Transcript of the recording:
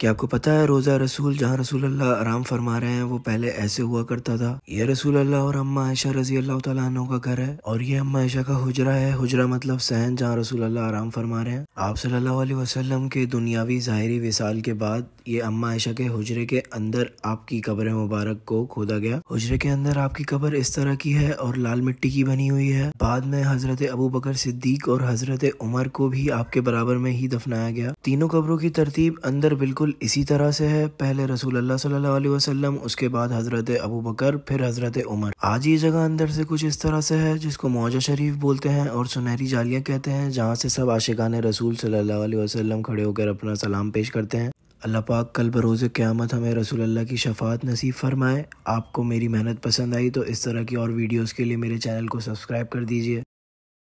क्या आपको पता है रोज़ा रसूल जहाँ रसूल अल्लाह आराम फरमा रहे हैं वो पहले ऐसे हुआ करता था ये रसूल अल्लाह और अम्मा आयशा रजी अल्लाह तु का घर है और ये अम्मा आयशा का हुजरा है हुजरा मतलब सहन जहाँ रसूल अल्लाह आराम फरमा रहे हैं आप सल्लल्लाहु अलैहि वसल्लम के दुनियावी ज़ाहरी विसाल के बाद ये अम्मा आयशा के हुजरे के अंदर आपकी कब्र मुबारक को खोदा गया हुजरे के अंदर आपकी कब्र इस तरह की है और लाल मिट्टी की बनी हुई है बाद में हजरत अबू बकर सिद्दीक और हजरत उमर को भी आपके बराबर में ही दफनाया गया तीनों कब्रों की तरतीब अंदर बिल्कुल बिल्कुल इसी तरह से है पहले रसूल अल्लाह सल्लल्लाहु अलैहि वसल्लम उसके बाद हज़रत अबू बकर फिर हज़रत उमर आज ये जगह अंदर से कुछ इस तरह से है जिसको मौजा शरीफ बोलते हैं और सुनहरी जालियां कहते हैं जहाँ से सब आशिकान रसूल सल्लल्लाहु अलैहि वसल्लम खड़े होकर अपना सलाम पेश करते हैं अल्लाह पाक कल बरोज़ क़्यामत हमें रसूल अल्लाह की शफात नसीब फरमाए आपको मेरी मेहनत पसंद आई तो इस तरह की और वीडियोज़ के लिए मेरे चैनल को सब्सक्राइब कर दीजिए